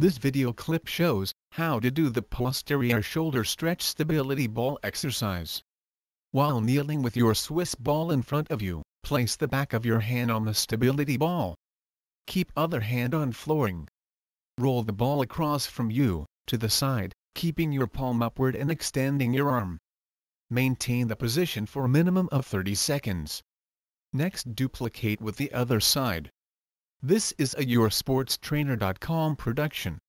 This video clip shows how to do the posterior shoulder stretch stability ball exercise. While kneeling with your Swiss ball in front of you, place the back of your hand on the stability ball. Keep other hand on flooring. Roll the ball across from you, to the side, keeping your palm upward and extending your arm. Maintain the position for a minimum of 30 seconds. Next duplicate with the other side. This is a YourSportsTrainer.com production.